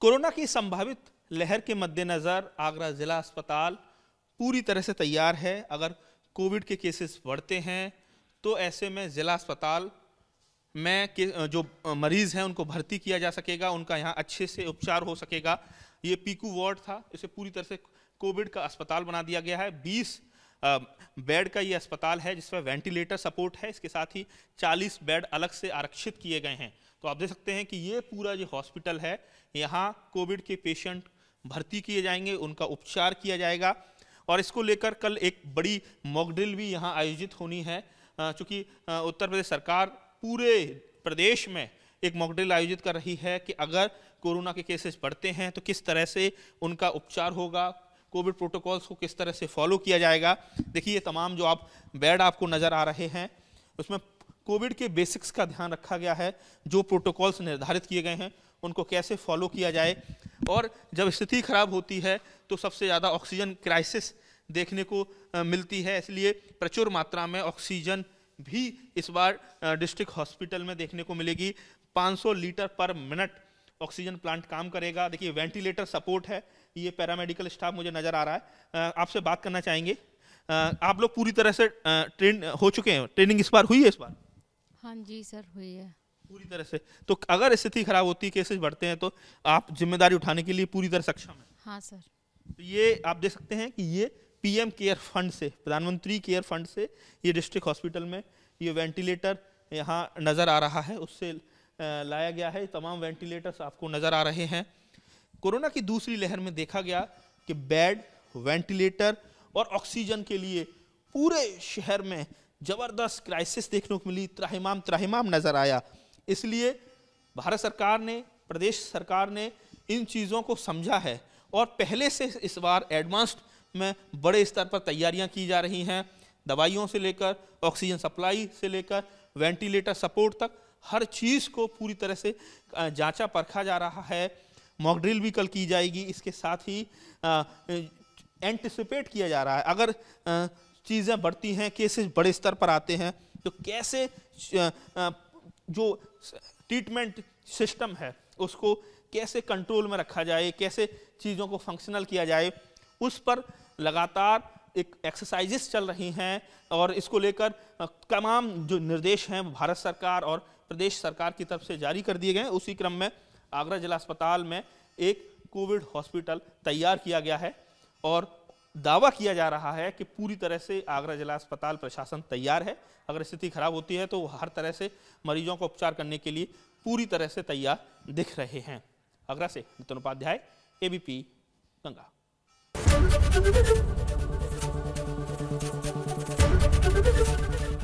corona की संभावित लहर के मद्देनज़र आगरा ज़िला अस्पताल पूरी तरह से तैयार है अगर कोविड के केसेस बढ़ते हैं तो ऐसे में ज़िला अस्पताल में के जो मरीज़ हैं उनको भर्ती किया जा सकेगा उनका यहाँ अच्छे से उपचार हो सकेगा ये पीकू वार्ड था इसे पूरी तरह से कोविड का अस्पताल बना दिया गया है बीस बेड का ये अस्पताल है जिसमें वेंटिलेटर सपोर्ट है इसके साथ ही 40 बेड अलग से आरक्षित किए गए हैं तो आप देख सकते हैं कि ये पूरा जो हॉस्पिटल है यहाँ कोविड के पेशेंट भर्ती किए जाएंगे उनका उपचार किया जाएगा और इसको लेकर कल एक बड़ी मॉकड्रिल भी यहाँ आयोजित होनी है चूँकि उत्तर प्रदेश सरकार पूरे प्रदेश में एक मॉकड्रिल आयोजित कर रही है कि अगर कोरोना के केसेस बढ़ते हैं तो किस तरह से उनका उपचार होगा कोविड प्रोटोकॉल्स को किस तरह से फॉलो किया जाएगा देखिए ये तमाम जो आप बेड आपको नज़र आ रहे हैं उसमें कोविड के बेसिक्स का ध्यान रखा गया है जो प्रोटोकॉल्स निर्धारित किए गए हैं उनको कैसे फॉलो किया जाए और जब स्थिति खराब होती है तो सबसे ज़्यादा ऑक्सीजन क्राइसिस देखने को मिलती है इसलिए प्रचुर मात्रा में ऑक्सीजन भी इस बार डिस्ट्रिक्ट हॉस्पिटल में देखने को मिलेगी 500 लीटर पर मिनट ऑक्सीजन प्लांट काम करेगा देखिए वेंटिलेटर सपोर्ट है ये पैरामेडिकल स्टाफ मुझे नज़र आ रहा है आपसे बात करना चाहेंगे आप लोग पूरी तरह से ट्रेन हो चुके हैं ट्रेनिंग इस बार हुई है इस बार हाँ जी सर हुई है पूरी तरह से तो अगर स्थिति खराब होती है केसेस बढ़ते हैं तो आप जिम्मेदारी उठाने के लिए पूरी तरह सक्षम है हाँ सर तो ये आप देख सकते हैं कि ये पीएम केयर फंड से प्रधानमंत्री केयर फंड से ये डिस्ट्रिक्ट हॉस्पिटल में ये वेंटिलेटर यहाँ नज़र आ रहा है उससे लाया गया है तमाम वेंटिलेटर्स आपको नज़र आ रहे हैं कोरोना की दूसरी लहर में देखा गया कि बेड वेंटिलेटर और ऑक्सीजन के लिए पूरे शहर में ज़बरदस्त क्राइसिस देखने को मिली त्राहिमाम त्राहिमाम नज़र आया इसलिए भारत सरकार ने प्रदेश सरकार ने इन चीज़ों को समझा है और पहले से इस बार एडवांस्ड में बड़े स्तर पर तैयारियां की जा रही हैं दवाइयों से लेकर ऑक्सीजन सप्लाई से लेकर वेंटिलेटर सपोर्ट तक हर चीज़ को पूरी तरह से जांचा परखा जा रहा है मॉकड्रिल भी कल की जाएगी इसके साथ ही एंटिसिपेट किया जा रहा है अगर चीज़ें बढ़ती हैं केसेस बड़े स्तर पर आते हैं तो कैसे जो ट्रीटमेंट सिस्टम है उसको कैसे कंट्रोल में रखा जाए कैसे चीज़ों को फंक्शनल किया जाए उस पर लगातार एक एक्सरसाइजेस चल रही हैं और इसको लेकर तमाम जो निर्देश हैं भारत सरकार और प्रदेश सरकार की तरफ से जारी कर दिए गए हैं उसी क्रम में आगरा जिला अस्पताल में एक कोविड हॉस्पिटल तैयार किया गया है और दावा किया जा रहा है कि पूरी तरह से आगरा जिला अस्पताल प्रशासन तैयार है अगर स्थिति खराब होती है तो वो हर तरह से मरीजों को उपचार करने के लिए पूरी तरह से तैयार दिख रहे हैं आगरा से नितिन उपाध्याय एबीपी गंगा